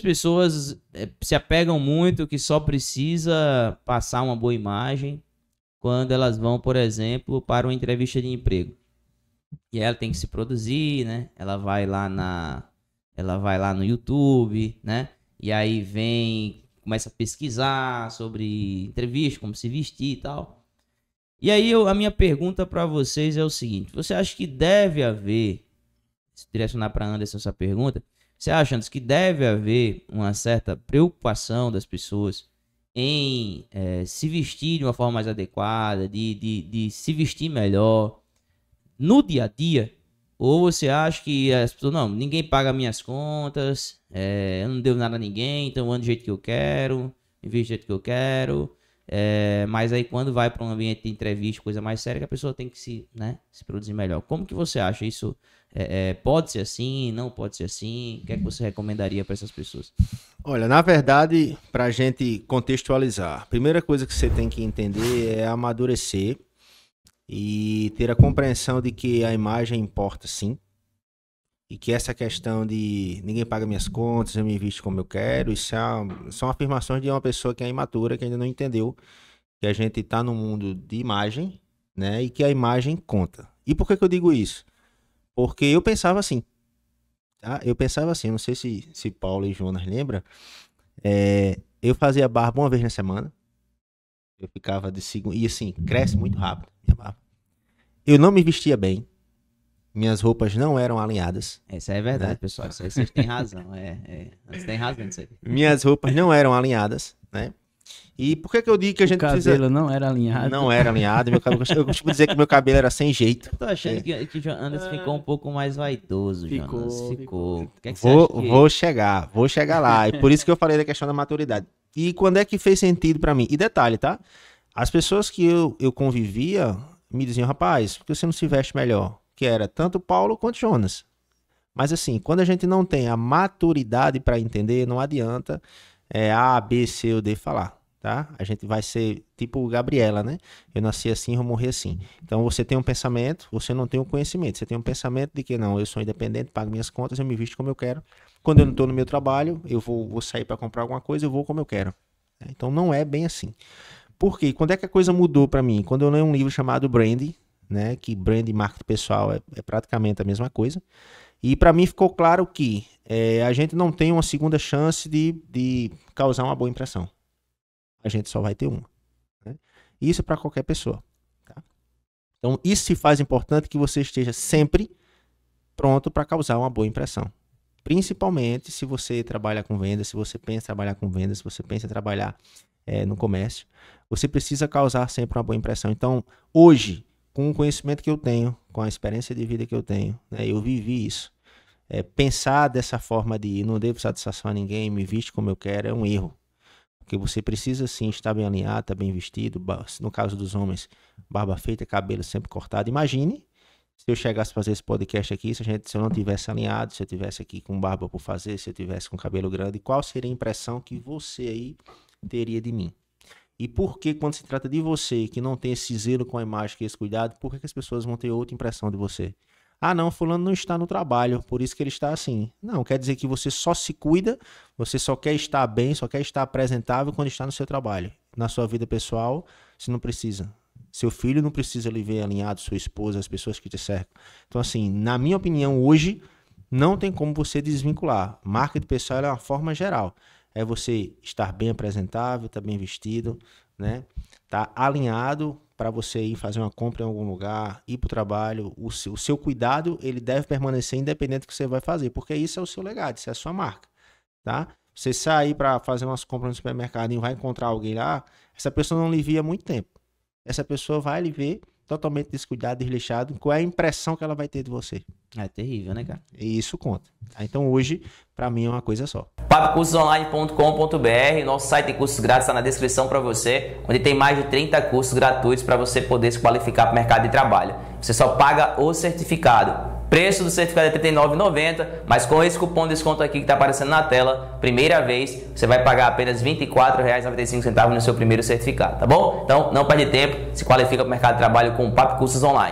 Muitas pessoas eh, se apegam muito que só precisa passar uma boa imagem quando elas vão, por exemplo, para uma entrevista de emprego. E ela tem que se produzir, né? Ela vai lá na ela vai lá no YouTube, né? E aí vem, começa a pesquisar sobre entrevista, como se vestir e tal. E aí eu, a minha pergunta para vocês é o seguinte: você acha que deve haver direcionar para Anderson essa pergunta. Você acha, Anderson, que deve haver uma certa preocupação das pessoas em é, se vestir de uma forma mais adequada, de, de, de se vestir melhor no dia a dia? Ou você acha que as pessoas, não, ninguém paga minhas contas, é, eu não devo nada a ninguém, então eu ando do jeito que eu quero, invisto do jeito que eu quero, é, mas aí quando vai para um ambiente de entrevista, coisa mais séria, que a pessoa tem que se, né, se produzir melhor. Como que você acha isso? É, é, pode ser assim? Não pode ser assim? O que é que você recomendaria para essas pessoas? Olha, na verdade, para a gente contextualizar, a primeira coisa que você tem que entender é amadurecer e ter a compreensão de que a imagem importa sim. E que essa questão de ninguém paga minhas contas, eu me visto como eu quero, isso é, são afirmações de uma pessoa que é imatura, que ainda não entendeu que a gente está no mundo de imagem, né? E que a imagem conta. E por que, que eu digo isso? Porque eu pensava assim, tá? Eu pensava assim, não sei se, se Paulo e Jonas lembram, é, eu fazia barba uma vez na semana, eu ficava de segundo, e assim, cresce muito rápido minha barba. Eu não me vestia bem, minhas roupas não eram alinhadas. Essa é verdade, né? pessoal. Isso aí vocês têm razão. É, é. Vocês têm razão nisso aí. Minhas roupas não eram alinhadas, né? E por que, que eu digo que a gente o cabelo precisa... não era alinhado. Não era alinhado. Meu cabelo... Eu costumo dizer que meu cabelo era sem jeito. Eu tô achando é. que, Anderson ficou um pouco mais vaidoso, ficou, Jonas. Ficou. Que é que vou, que... vou chegar, vou chegar lá. E por isso que eu falei da questão da maturidade. E quando é que fez sentido para mim? E detalhe, tá? As pessoas que eu, eu convivia me diziam, rapaz, por que você não se veste melhor? que era tanto Paulo quanto Jonas. Mas assim, quando a gente não tem a maturidade para entender, não adianta é, A, B, C ou D falar, tá? A gente vai ser tipo Gabriela, né? Eu nasci assim, eu morri assim. Então você tem um pensamento, você não tem um conhecimento. Você tem um pensamento de que não, eu sou independente, pago minhas contas, eu me visto como eu quero. Quando eu não estou no meu trabalho, eu vou, vou sair para comprar alguma coisa, eu vou como eu quero. Então não é bem assim. Por quê? Quando é que a coisa mudou para mim? Quando eu leio um livro chamado Brandy, né? Que brand e marketing pessoal é, é praticamente a mesma coisa. E para mim ficou claro que é, a gente não tem uma segunda chance de, de causar uma boa impressão. A gente só vai ter uma. Né? Isso é para qualquer pessoa. Tá? Então, isso se faz importante que você esteja sempre pronto para causar uma boa impressão. Principalmente se você trabalha com vendas, se você pensa em trabalhar com vendas, se você pensa em trabalhar é, no comércio. Você precisa causar sempre uma boa impressão. Então, hoje, com o conhecimento que eu tenho, com a experiência de vida que eu tenho, né? eu vivi isso. É, pensar dessa forma de não devo satisfação a ninguém, me viste como eu quero, é um erro. Porque você precisa sim estar bem alinhado, estar tá bem vestido. No caso dos homens, barba feita, cabelo sempre cortado. Imagine se eu chegasse a fazer esse podcast aqui, se, a gente, se eu não tivesse alinhado, se eu tivesse aqui com barba por fazer, se eu tivesse com cabelo grande, qual seria a impressão que você aí teria de mim? E por que, quando se trata de você, que não tem esse zelo com a imagem, que é esse cuidado, por que, que as pessoas vão ter outra impressão de você? Ah, não, fulano não está no trabalho, por isso que ele está assim. Não, quer dizer que você só se cuida, você só quer estar bem, só quer estar apresentável quando está no seu trabalho. Na sua vida pessoal, você não precisa. Seu filho não precisa lhe ver alinhado, sua esposa, as pessoas que te cercam. Então, assim, na minha opinião, hoje, não tem como você desvincular. Marketing pessoal é uma forma geral é você estar bem apresentável, estar tá bem vestido, né? Tá alinhado para você ir fazer uma compra em algum lugar, ir para o trabalho. O seu, cuidado ele deve permanecer independente do que você vai fazer, porque isso é o seu legado, isso é a sua marca, tá? Você sair para fazer umas compras no supermercado e vai encontrar alguém lá, essa pessoa não lhe via muito tempo. Essa pessoa vai lhe ver totalmente descuidado, desleixado, qual é a impressão que ela vai ter de você? É terrível, né, cara? E isso conta. Tá? Então hoje, para mim, é uma coisa só. Papocursosonline.com.br, nosso site de cursos grátis está na descrição para você, onde tem mais de 30 cursos gratuitos para você poder se qualificar para o mercado de trabalho. Você só paga o certificado. Preço do certificado é 39,90, mas com esse cupom de desconto aqui que está aparecendo na tela, primeira vez, você vai pagar apenas R$ 24,95 no seu primeiro certificado, tá bom? Então, não perde tempo, se qualifica para o mercado de trabalho com o Papo Cursos Online.